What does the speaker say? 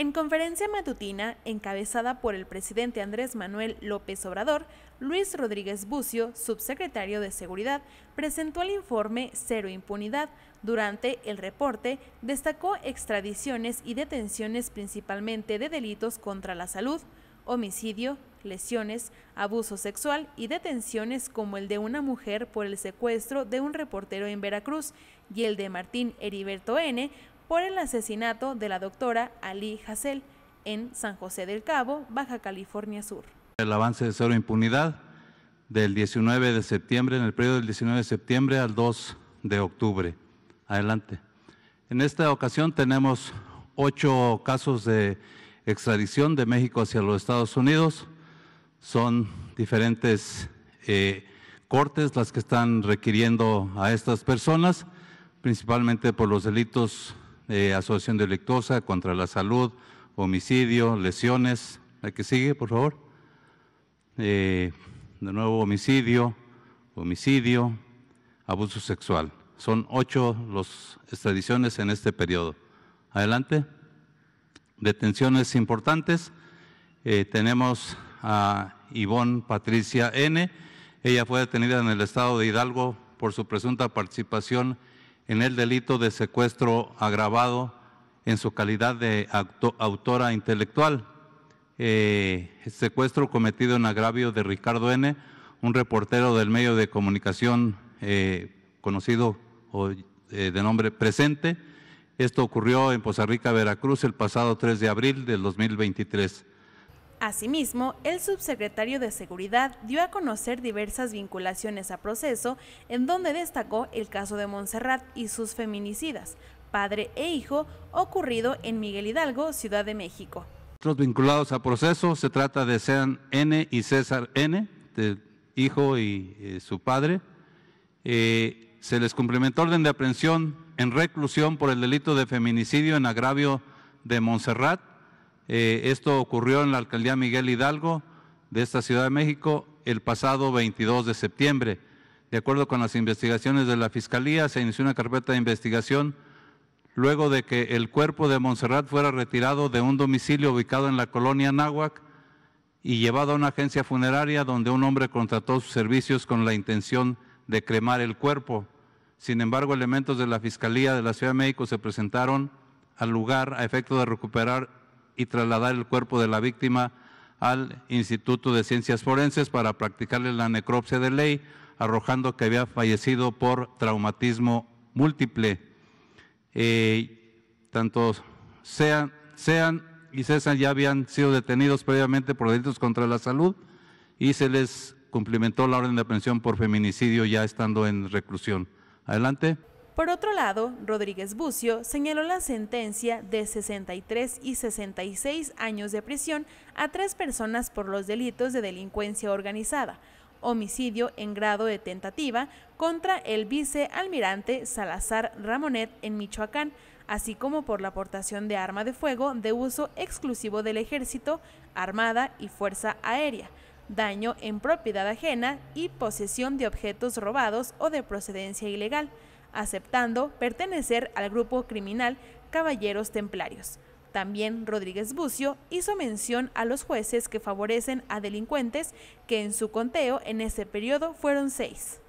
En conferencia matutina, encabezada por el presidente Andrés Manuel López Obrador, Luis Rodríguez Bucio, subsecretario de Seguridad, presentó el informe Cero Impunidad. Durante el reporte, destacó extradiciones y detenciones principalmente de delitos contra la salud, homicidio, lesiones, abuso sexual y detenciones como el de una mujer por el secuestro de un reportero en Veracruz y el de Martín Heriberto N por el asesinato de la doctora Ali Hassel en San José del Cabo, Baja California Sur. El avance de cero impunidad del 19 de septiembre, en el periodo del 19 de septiembre al 2 de octubre. Adelante. En esta ocasión tenemos ocho casos de extradición de México hacia los Estados Unidos. Son diferentes eh, cortes las que están requiriendo a estas personas, principalmente por los delitos eh, asociación delictuosa contra la salud, homicidio, lesiones. ¿a que sigue, por favor. Eh, de nuevo, homicidio, homicidio, abuso sexual. Son ocho las extradiciones en este periodo. Adelante. Detenciones importantes. Eh, tenemos a Ivonne Patricia N. Ella fue detenida en el estado de Hidalgo por su presunta participación en el delito de secuestro agravado en su calidad de autora intelectual. Eh, secuestro cometido en agravio de Ricardo N., un reportero del medio de comunicación eh, conocido o, eh, de nombre Presente. Esto ocurrió en Poza Rica, Veracruz, el pasado 3 de abril del 2023. Asimismo, el subsecretario de Seguridad dio a conocer diversas vinculaciones a proceso, en donde destacó el caso de Montserrat y sus feminicidas, padre e hijo, ocurrido en Miguel Hidalgo, Ciudad de México. Los vinculados a proceso se trata de Sean N y César N, del hijo y eh, su padre. Eh, se les cumplimentó orden de aprehensión en reclusión por el delito de feminicidio en agravio de Montserrat eh, esto ocurrió en la alcaldía Miguel Hidalgo de esta Ciudad de México el pasado 22 de septiembre. De acuerdo con las investigaciones de la Fiscalía, se inició una carpeta de investigación luego de que el cuerpo de Montserrat fuera retirado de un domicilio ubicado en la colonia Náhuac y llevado a una agencia funeraria donde un hombre contrató sus servicios con la intención de cremar el cuerpo. Sin embargo, elementos de la Fiscalía de la Ciudad de México se presentaron al lugar a efecto de recuperar y trasladar el cuerpo de la víctima al Instituto de Ciencias Forenses para practicarle la necropsia de ley, arrojando que había fallecido por traumatismo múltiple. Eh, tanto sean, sean y César ya habían sido detenidos previamente por delitos contra la salud y se les cumplimentó la orden de aprehensión por feminicidio ya estando en reclusión. Adelante. Por otro lado, Rodríguez Bucio señaló la sentencia de 63 y 66 años de prisión a tres personas por los delitos de delincuencia organizada, homicidio en grado de tentativa contra el vicealmirante Salazar Ramonet en Michoacán, así como por la aportación de arma de fuego de uso exclusivo del ejército, armada y fuerza aérea, daño en propiedad ajena y posesión de objetos robados o de procedencia ilegal aceptando pertenecer al grupo criminal Caballeros Templarios. También Rodríguez Bucio hizo mención a los jueces que favorecen a delincuentes, que en su conteo en ese periodo fueron seis.